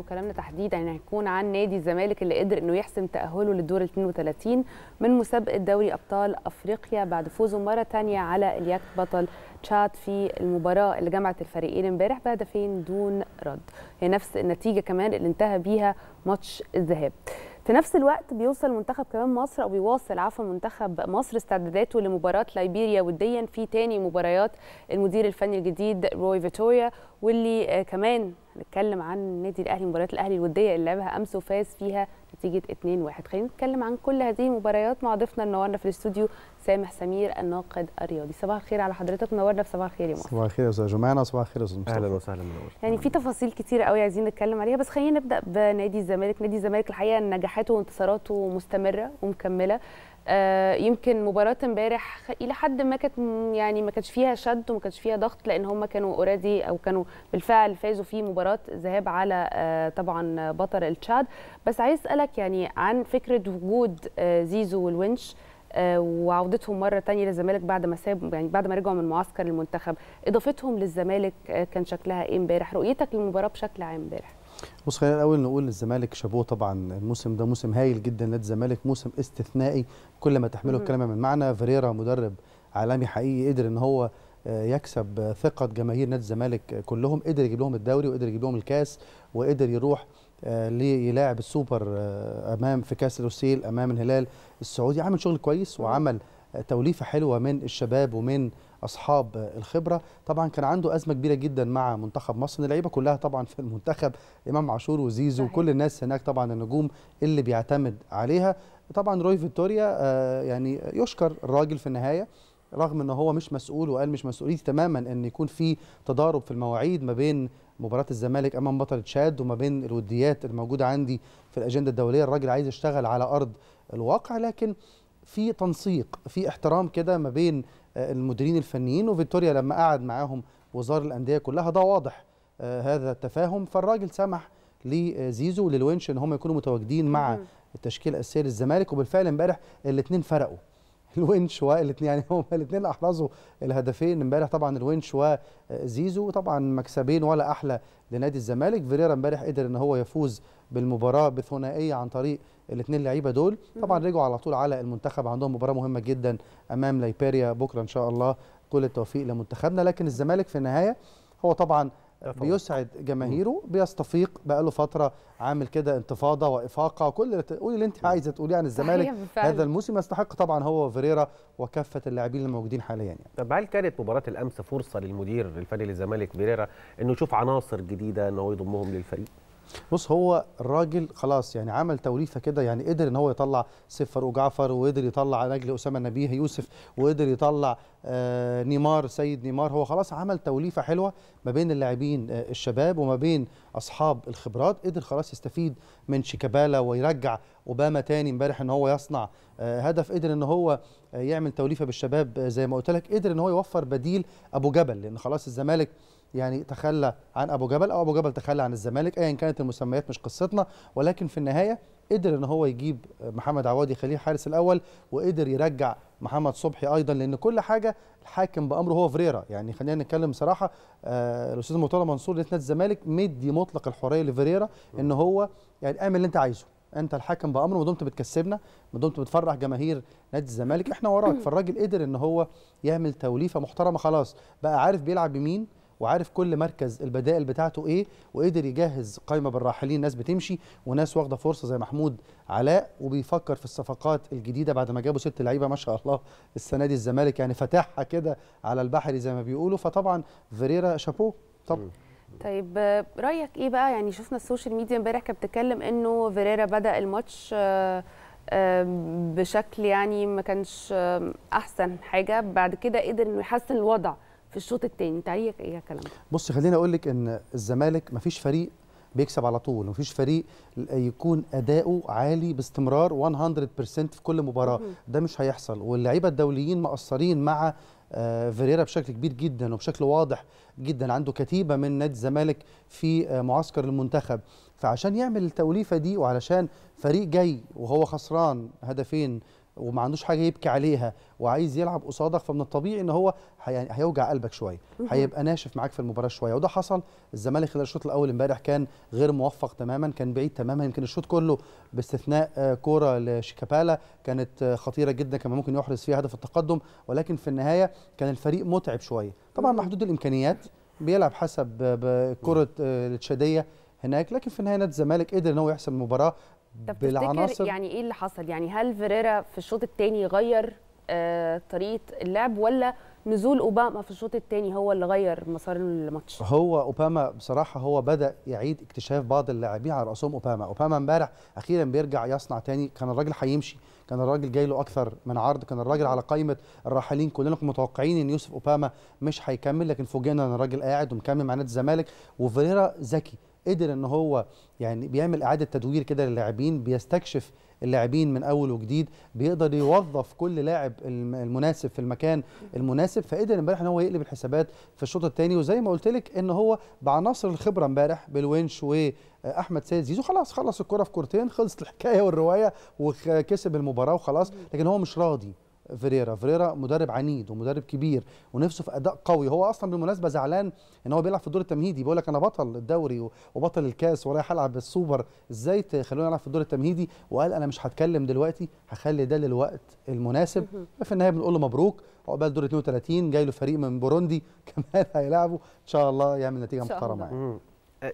وكلامنا تحديدا يعني هيكون عن نادي الزمالك اللي قدر انه يحسم تاهله للدور ال 32 من مسابقه دوري ابطال افريقيا بعد فوزه مره ثانيه على الياك بطل تشاد في المباراه اللي جمعت الفريقين امبارح بهدفين دون رد هي نفس النتيجه كمان اللي انتهى بيها ماتش الذهاب في نفس الوقت بيوصل منتخب كمان مصر او بيواصل عفوا منتخب مصر استعداداته لمباراه ليبيريا وديا في تاني مباريات المدير الفني الجديد روي فيتوريا واللي كمان هنتكلم عن النادي الاهلي مباراه الاهلي الوديه اللي لعبها امس وفاز فيها نتيجه 2-1 خلينا نتكلم عن كل هذه المباريات مع ضيفنا النورنا في الاستوديو سامح سمير الناقد الرياضي صباح الخير على حضرتك منورنا في صباح الخير يا مصر صباح الخير يا استاذ جمانه صباح الخير يا استاذ مصطفى اهلا وسهلا منور يعني في تفاصيل كتير قوي عايزين نتكلم عليها بس خلينا نبدا بنادي الزمالك نادي الزمالك الحقيقه نجاحاته وانتصاراته مستمره ومكمله آه، يمكن مباراه امبارح الى حد ما كانت يعني ما كانش فيها شد وما كانش فيها ضغط لان هم كانوا اوريدي او كانوا بالفعل فازوا في مباراه ذهاب على آه، طبعا بطل التشاد بس عايز اسالك يعني عن فكره وجود آه، زيزو والونش وعودتهم مره ثانيه للزمالك بعد ما ساب يعني بعد ما رجعوا من معسكر المنتخب اضافتهم للزمالك كان شكلها ايه امبارح رؤيتك للمباراه بشكل عام امبارح بص خلينا الاول نقول للزمالك شابوه طبعا الموسم ده موسم هايل جدا نادي الزمالك موسم استثنائي كل ما تحمله الكلمه من معنى فيريرا مدرب عالمي حقيقي قدر ان هو آه، يكسب ثقه جماهير نادي الزمالك كلهم قدر يجيب لهم الدوري وقدر يجيب لهم الكاس وقدر يروح آه، ليلاعب السوبر آه، امام في كاس الوسيل امام الهلال السعودي عمل شغل كويس وعمل توليفه حلوه من الشباب ومن اصحاب الخبره طبعا كان عنده ازمه كبيره جدا مع منتخب مصر اللعيبه كلها طبعا في المنتخب امام عاشور وزيزو وكل الناس هناك طبعا النجوم اللي بيعتمد عليها طبعا روي فيتوريا آه، يعني يشكر الراجل في النهايه رغم ان هو مش مسؤول وقال مش مسؤوليتي تماما ان يكون في تضارب في المواعيد ما بين مباراه الزمالك امام بطل تشاد وما بين الوديات الموجوده عندي في الاجنده الدوليه الراجل عايز يشتغل على ارض الواقع لكن في تنسيق في احترام كده ما بين المديرين الفنيين وفيكتوريا لما قعد معاهم وزار الانديه كلها ده واضح آه، هذا التفاهم فالراجل سمح لزيزو وللونش ان هم يكونوا متواجدين مع التشكيل الاساسي للزمالك وبالفعل امبارح الاثنين فرقوا الونش والاثنين يعني هم الاثنين احرزوا الهدفين امبارح طبعا الونش وزيزو طبعا مكسبين ولا احلى لنادي الزمالك فيريرا امبارح قدر ان هو يفوز بالمباراه بثنائيه عن طريق الاثنين لعيبه دول طبعا رجعوا على طول على المنتخب عندهم مباراه مهمه جدا امام ليبيريا بكره ان شاء الله كل التوفيق لمنتخبنا لكن الزمالك في النهايه هو طبعا بيسعد جماهيره بيستفيق بقاله فتره عامل كده انتفاضه وافاقه كل قولي اللي انت عايزه تقوليه عن الزمالك هذا الموسم يستحق طبعا هو وفيريرا وكافه اللاعبين الموجودين حاليا يعني. طب هل كانت مباراه الامس فرصه للمدير الفني للزمالك فيريرا انه يشوف عناصر جديده انه يضمهم للفريق؟ بص هو الراجل خلاص يعني عمل توليفه كده يعني قدر ان هو يطلع سيف وجعفر وقدر يطلع نجل اسامه نبيه يوسف وقدر يطلع آه نيمار سيد نيمار هو خلاص عمل توليفه حلوه ما بين اللاعبين آه الشباب وما بين اصحاب الخبرات قدر خلاص يستفيد من شيكابالا ويرجع اوباما تاني امبارح ان هو يصنع آه هدف قدر ان هو آه، يعمل توليفه بالشباب آه، زي ما قلت لك قدر ان هو يوفر بديل ابو جبل لان خلاص الزمالك يعني تخلى عن ابو جبل او ابو جبل تخلى عن الزمالك ايا كانت المسميات مش قصتنا ولكن في النهايه قدر ان هو يجيب محمد عوادي يخليه الحارس الاول وقدر يرجع محمد صبحي ايضا لان كل حاجه الحاكم بامره هو فريرا يعني خلينا نتكلم بصراحه آه الاستاذ مرتضى منصور نادي الزمالك مدي مطلق الحريه لفريرا ان هو يعني اعمل اللي انت عايزه انت الحاكم بامره ما دمت بتكسبنا ما دمت بتفرح جماهير نادي الزمالك احنا وراك فالراجل قدر ان هو يعمل توليفه محترمه خلاص بقى عارف بيلعب بمين وعارف كل مركز البدائل بتاعته ايه وقدر يجهز قايمه بالراحلين ناس بتمشي وناس واخده فرصه زي محمود علاء وبيفكر في الصفقات الجديده بعد ما جابوا ست لعيبه ما شاء الله السنه دي الزمالك يعني فتحها كده على البحري زي ما بيقولوا فطبعا فيريرا شابوه طبعا طيب رايك ايه بقى يعني شفنا السوشيال ميديا امبارح كانت بتتكلم انه فيريرا بدا الماتش آه، آه، بشكل يعني ما كانش آه، احسن حاجه بعد كده قدر انه يحسن الوضع في الشوط الثاني انت ايه يا كلام بص خليني اقول لك ان الزمالك ما فيش فريق بيكسب على طول مفيش فريق يكون اداؤه عالي باستمرار 100% في كل مباراه ده مش هيحصل واللعيبه الدوليين مقصرين مع آه، فيريرا بشكل كبير جدا وبشكل واضح جدا عنده كتيبه من نادي الزمالك في آه، معسكر المنتخب فعشان يعمل التوليفه دي وعلشان فريق جاي وهو خسران هدفين وما عندوش حاجه يبكي عليها وعايز يلعب قصادك فمن الطبيعي ان هو يعني هيوجع قلبك شويه هيبقى ناشف معاك في المباراه شويه وده حصل الزمالك خلال الشوط الاول امبارح كان غير موفق تماما كان بعيد تماما يمكن الشوط كله باستثناء آه، كوره لشيكابالا كانت آه، خطيره جدا كان ممكن يحرز فيها هدف التقدم ولكن في النهايه كان الفريق متعب شويه طبعا محدود الامكانيات بيلعب حسب كره آه، التشاديه هناك لكن في النهايه نادي الزمالك قدر ان هو يحسم المباراه طب بالعناصر يعني ايه اللي حصل يعني هل فيريرا في الشوط الثاني غير آه طريقه اللعب ولا نزول اوباما في الشوط الثاني هو اللي غير مسار الماتش هو اوباما بصراحه هو بدا يعيد اكتشاف بعض اللاعبين على راسهم اوباما اوباما امبارح اخيرا بيرجع يصنع تاني كان الراجل هيمشي كان الراجل جاي له اكثر من عرض كان الراجل على قائمه الراحلين كلنا كنا متوقعين ان يوسف اوباما مش هيكمل لكن فوجئنا ان الراجل قاعد ومكمل مع نادي الزمالك وفيريرا ذكي قدر ان هو يعني بيعمل اعاده تدوير كده للاعبين بيستكشف اللاعبين من اول وجديد بيقدر يوظف كل لاعب المناسب في المكان المناسب فقدر امبارح ان هو يقلب الحسابات في الشوط الثاني وزي ما قلت لك ان هو بعناصر الخبره امبارح بالونش واحمد سيد زيزو خلاص خلص الكره في كورتين خلصت الحكايه والروايه وكسب المباراه وخلاص لكن هو مش راضي فيريرا فيريرا مدرب عنيد ومدرب كبير ونفسه في اداء قوي هو اصلا بالمناسبه زعلان ان هو بيلعب في الدور التمهيدي بيقول لك انا بطل الدوري وبطل الكاس ورايح العب بالسوبر ازاي تخلوني العب في الدور التمهيدي وقال انا مش هتكلم دلوقتي هخلي ده للوقت المناسب ففي النهايه بنقول له مبروك عقبال دور 32 جاي له فريق من بوروندي كمان هيلاعبه ان شاء الله يعمل نتيجه محترمه يعني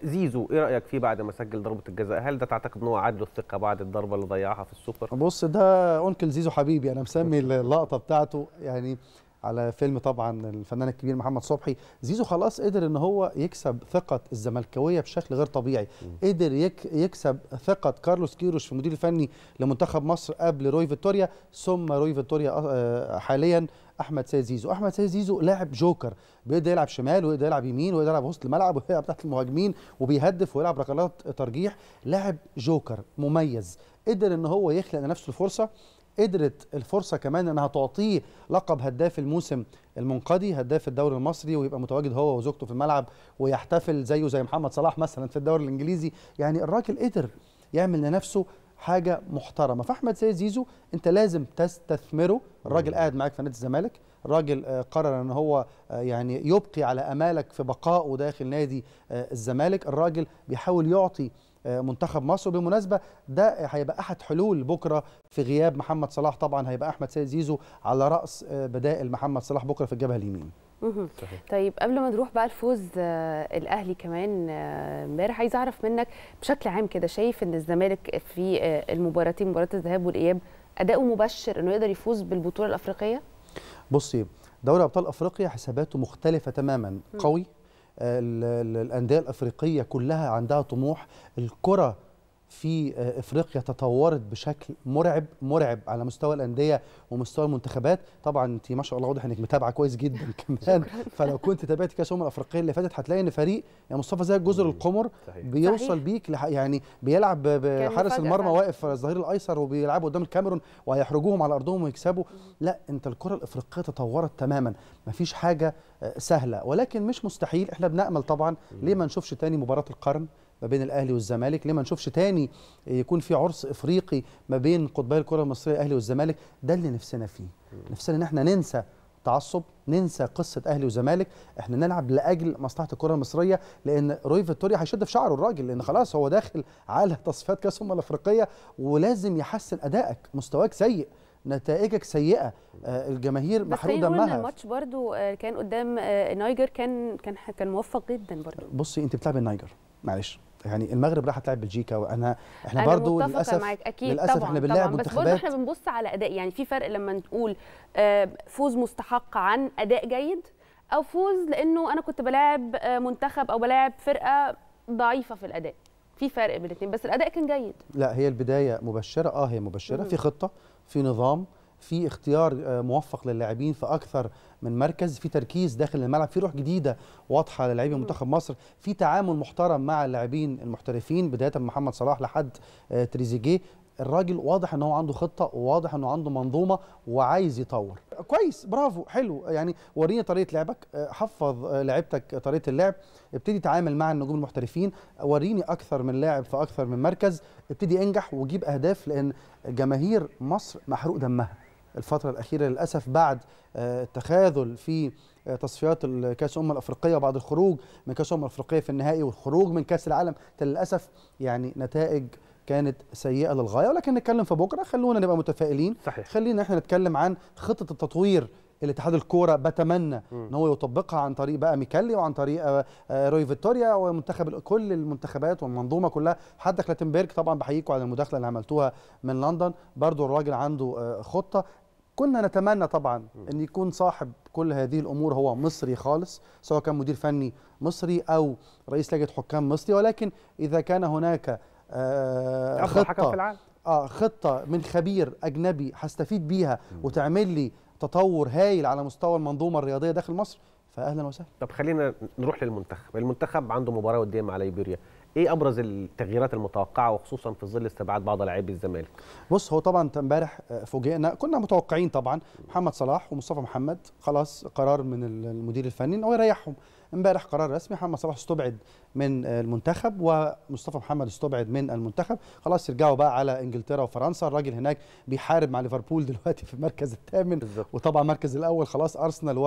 زيزو ايه رايك فيه بعد ما سجل ضربه الجزاء هل ده تعتقد ان هو عاد له الثقه بعد الضربه اللي ضيعها في السوبر بص ده انكل زيزو حبيبي انا مسمي اللقطه بتاعته يعني على فيلم طبعا الفنان الكبير محمد صبحي زيزو خلاص قدر ان هو يكسب ثقه الزملكاويه بشكل غير طبيعي قدر يك يكسب ثقه كارلوس كيروش في المدير الفني لمنتخب مصر قبل روي فيتوريا ثم روي فيتوريا آه، حاليا احمد سيد زيزو احمد سيد زيزو لاعب جوكر بيقدر يلعب شمال ويقدر يلعب يمين ويقدر يلعب وسط الملعب ويقدر يلعب تحت المهاجمين وبيهدف ويلعب ركلات ترجيح لاعب جوكر مميز قدر ان هو يخلق لنفسه الفرصه قدرت الفرصه كمان انها تعطيه لقب هداف الموسم المنقضي هداف الدوري المصري ويبقى متواجد هو وزوجته في الملعب ويحتفل زيه زي محمد صلاح مثلا في الدوري الانجليزي يعني الراجل قدر يعمل لنفسه حاجه محترمه فاحمد سيد زيزو انت لازم تستثمره الراجل قاعد معاك في نادي الزمالك الراجل آه، قرر ان هو آه، يعني يبقي على امالك في بقائه داخل نادي آه، الزمالك الراجل بيحاول يعطي منتخب مصر بالمناسبه ده هيبقى احد حلول بكره في غياب محمد صلاح طبعا هيبقى احمد سيد زيزو على راس بدائل محمد صلاح بكره في الجبهه اليمين طيب قبل ما نروح بقى لفوز آه، الاهلي كمان آه، امبارح عايز اعرف منك بشكل عام كده شايف ان الزمالك في آه، المباراتين مباراه الذهاب والاياب اداؤه مبشر انه يقدر يفوز بالبطوله الافريقيه بصي دوري ابطال افريقيا حساباته مختلفه تماما قوي الانديه الافريقيه كلها عندها طموح الكره في آه، افريقيا تطورت بشكل مرعب مرعب على مستوى الانديه ومستوى المنتخبات طبعا انت ما شاء الله واضح انك متابعه كويس جدا كمان فلو كنت تابعت كاس الامم الافريقيه اللي فاتت هتلاقي ان فريق يا مصطفى زي جزر القمر بيوصل بيك يعني بيلعب بحارس المرمى واقف الظهير الايسر وبيلعبوا قدام الكاميرون وهيحرجوهم على ارضهم ويكسبوا لا انت الكره الافريقيه تطورت تماما مفيش حاجه آه، سهله ولكن مش مستحيل احنا بنامل طبعا ليه ما نشوفش تاني مباراه القرن ما بين الاهلي والزمالك ليه ما نشوفش تاني يكون في عرس افريقي ما بين قطبي الكره المصريه الاهلي والزمالك ده اللي نفسنا فيه نفسنا ان احنا ننسى تعصب ننسى قصه اهلي وزمالك احنا نلعب لاجل مصلحه الكره المصريه لان روي فيتوريا هيشد في شعره الراجل لان خلاص هو داخل على تصفيات كاس امم الافريقيه ولازم يحسن ادائك مستواك سيء نتائجك سيئه آه، الجماهير محروق دمها بس الماتش برضو آه، كان قدام آه، نايجر كان كان كان موفق جدا برضو بصي انت بتلعب النايجر معلش يعني المغرب راح تلعب بلجيكا وانا احنا برضه للاسف معك. أكيد للاسف طبعًا احنا بنلعب منتخبات بس برضه احنا بنبص على اداء يعني في فرق لما نقول آه، فوز مستحق عن اداء جيد او فوز لانه انا كنت بلاعب آه، منتخب او بلاعب فرقه ضعيفه في الاداء في فرق بين الاثنين بس الاداء كان جيد لا هي البدايه مبشره اه هي مبشره مم. في خطه في نظام في اختيار آه، موفق للاعبين في اكثر من مركز في تركيز داخل الملعب في روح جديده واضحه للاعبي منتخب مصر في تعامل محترم مع اللاعبين المحترفين بدايه من محمد صلاح لحد آه، تريزيجيه الراجل واضح ان هو عنده خطه وواضح انه عنده منظومه وعايز يطور كويس برافو حلو يعني وريني طريقه لعبك آه، حفظ لعبتك طريقه اللعب ابتدي تعامل مع النجوم المحترفين وريني اكثر من لاعب في اكثر من مركز ابتدي انجح وجيب اهداف لان جماهير مصر محروق دمها الفترة الأخيرة للأسف بعد آه، التخاذل في آه، تصفيات كاس الامم الافريقيه وبعد الخروج من كاس الامم الافريقيه في النهائي والخروج من كاس العالم للاسف يعني نتائج كانت سيئه للغايه ولكن نتكلم في بكره خلونا نبقى متفائلين صحيح. خلينا احنا نتكلم عن خطه التطوير الاتحاد الكوره بتمنى ان هو يطبقها عن طريق بقى ميكالي وعن طريق آه، آه، روي فيتوريا ومنتخب كل المنتخبات والمنظومه كلها حتى كلاتنبرج طبعا بحييكم على المداخله اللي عملتوها من لندن برضو الراجل عنده آه، خطه كنا نتمنى طبعا ان يكون صاحب كل هذه الامور هو مصري خالص سواء كان مدير فني مصري او رئيس لجنه حكام مصري ولكن اذا كان هناك خطه حكم في العالم اه خطه من خبير اجنبي هستفيد بيها وتعمل لي تطور هايل على مستوى المنظومه الرياضيه داخل مصر فاهلا وسهلا طب خلينا نروح للمنتخب المنتخب عنده مباراه وديه مع ليبيريا ايه ابرز التغييرات المتوقعه وخصوصا في ظل استبعاد بعض لاعبي الزمالك بص هو طبعا امبارح آه، فوجئنا كنا متوقعين طبعا محمد صلاح ومصطفى محمد خلاص قرار من المدير الفني ان هو يريحهم امبارح قرار رسمي محمد صلاح استبعد من المنتخب ومصطفى محمد استبعد من المنتخب خلاص يرجعوا بقى على انجلترا وفرنسا الراجل هناك بيحارب مع ليفربول دلوقتي في المركز الثامن وطبعا المركز الاول خلاص ارسنال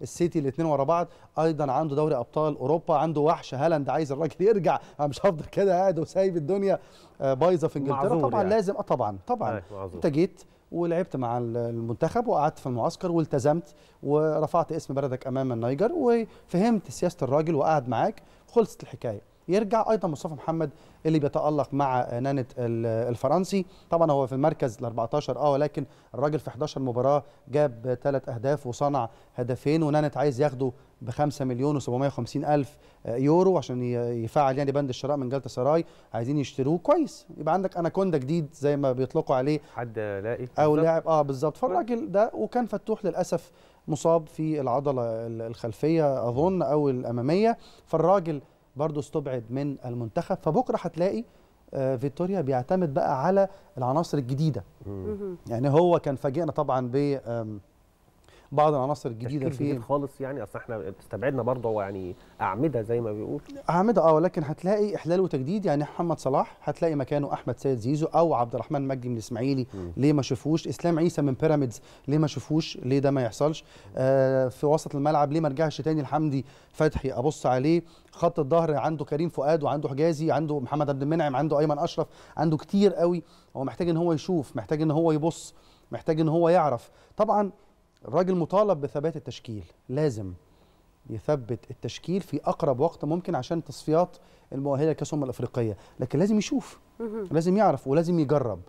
والسيتي الاثنين ورا بعض ايضا عنده دوري ابطال اوروبا عنده وحش هالاند عايز الراجل يرجع انا مش هفضل كده قاعد وسايب الدنيا آه، بايظه في انجلترا طبعا يعني. لازم آه، طبعا طبعا انت جيت ولعبت مع المنتخب وقعدت في المعسكر والتزمت ورفعت اسم بلدك امام النيجر وفهمت سياسه الراجل وقعد معاك خلصت الحكايه يرجع ايضا مصطفى محمد اللي بيتالق مع نانت الفرنسي طبعا هو في المركز ال 14 اه ولكن الراجل في 11 مباراه جاب ثلاث اهداف وصنع هدفين ونانت عايز ياخده ب 5 مليون و750 الف يورو عشان يفعل يعني بند الشراء من جلطه سراي عايزين يشتروه كويس يبقى عندك اناكوندا جديد زي ما بيطلقوا عليه حد لاعب او لاعب اه بالظبط فالراجل ده وكان فتوح للاسف مصاب في العضله الخلفيه اظن او الاماميه فالراجل برضه استبعد من المنتخب فبكره هتلاقي آه، فيتوريا بيعتمد بقى على العناصر الجديده يعني هو كان فاجئنا طبعا ب بعض العناصر الجديده في جديد خالص يعني اصل احنا استبعدنا برضه يعني اعمده زي ما بيقول اعمده اه ولكن هتلاقي احلال وتجديد يعني محمد صلاح هتلاقي مكانه احمد سيد زيزو او عبد الرحمن مجدي من الاسماعيلي ليه ما شافوش اسلام عيسى من بيراميدز ليه ما شافوش ليه ده ما يحصلش آه في وسط الملعب ليه ما رجعش تاني لحمدي فتحي ابص عليه خط الظهر عنده كريم فؤاد وعنده حجازي عنده محمد عبد المنعم عنده ايمن اشرف عنده كتير قوي هو محتاج ان هو يشوف محتاج ان هو يبص محتاج ان هو يعرف طبعا الراجل مطالب بثبات التشكيل لازم يثبت التشكيل في اقرب وقت ممكن عشان تصفيات المؤهله لكاس الامم الافريقيه لكن لازم يشوف لازم يعرف ولازم يجرب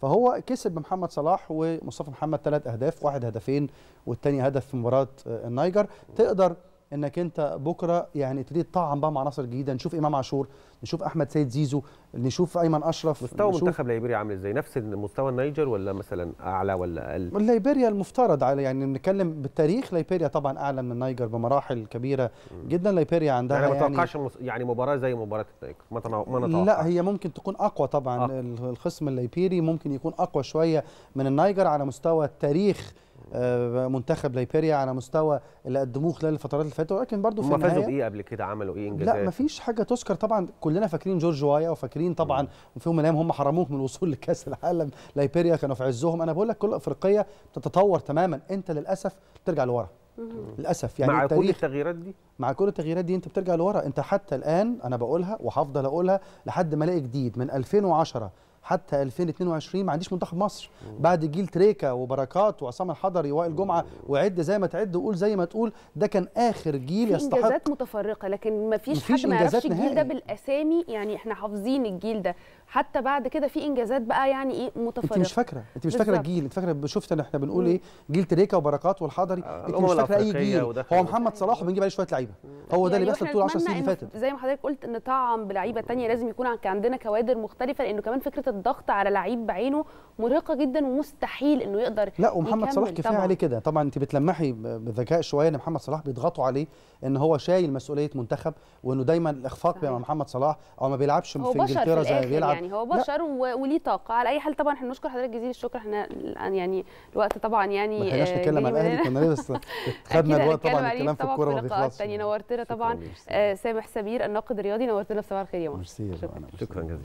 فهو كسب بمحمد صلاح ومصطفى محمد ثلاث اهداف واحد هدفين والتاني هدف في مباراه آه، النايجر تقدر انك انت بكره يعني تريد طعم بقى مع عناصر جديده نشوف امام عاشور نشوف احمد سيد زيزو نشوف ايمن اشرف مستوى منتخب ليبيريا عامل ازاي نفس مستوى النيجر ولا مثلا اعلى ولا اقل ليبيريا المفترض على يعني نتكلم بالتاريخ ليبيريا طبعا اعلى من النيجر بمراحل كبيره جدا ليبيريا عندها يعني ما اتوقعش يعني, يعني مباراه زي مباراه النيجر ما ما لا هي ممكن تكون اقوى طبعا أقوى. الخصم الليبيري ممكن يكون اقوى شويه من النيجر على مستوى التاريخ آه، منتخب ليبيريا على مستوى اللي قدموه خلال الفترات اللي فاتت ولكن برضه في النهايه فازوا بايه قبل كده عملوا ايه انجازات لا مفيش حاجه تذكر طبعا كلنا فاكرين جورج وايا وفاكرين طبعا في من الايام هم حرموك من الوصول لكاس العالم ليبيريا كانوا في عزهم انا بقول لك كل افريقيه بتتطور تماما انت للاسف بترجع لورا للاسف يعني مع كل التغييرات دي مع كل التغييرات دي انت بترجع لورا انت حتى الان انا بقولها وهفضل اقولها لحد ما الاقي جديد من 2010 حتى 2022 ما عنديش منتخب مصر بعد جيل تريكا وبركات وعصام الحضري وائل جمعه وعد زي ما تعد وقول زي ما تقول ده كان اخر جيل يستحق انجازات متفرقه لكن ما فيش حد ما يعرفش الجيل ده بالاسامي يعني احنا حافظين الجيل ده حتى بعد كده في انجازات بقى يعني ايه متفرقه انت مش فاكره انت مش فاكره الجيل انت فاكره شفت احنا بنقول ايه جيل تريكا وبركات والحضري آه، انت مش فاكره اي جيل هو محمد صلاح وبنجيب عليه شويه لعيبه هو ده يعني اللي بيحصل أيوة، طول 10 سنين اللي فاتت زي ما حضرتك قلت نطعم بلعيبه ثانيه لازم يكون عندنا كوادر مختلفه لانه كمان فكره الضغط على لعيب بعينه مرهقه جدا ومستحيل انه يقدر لا ومحمد صلاح كفايه عليه كده طبعا انت بتلمحي بذكاء شويه ان محمد صلاح بيضغطوا عليه ان هو شايل مسؤوليه منتخب وانه دايما الاخفاق بيبقى محمد صلاح او ما بيلعبش في انجلترا زي ما بيلعب يعني هو بشر وليه طاقه على اي حال طبعا احنا بنشكر حضرتك جزيل الشكر احنا يعني الوقت طبعا يعني ما خليناش آه، نتكلم على الاهلي كنا بس خدنا الوقت طبعا الكلام في الكوره ما بيخلصش نورتنا طبعا آه، سامح سمير الناقد الرياضي نورتنا في صباح الخير يا مصر شكرا جزيلا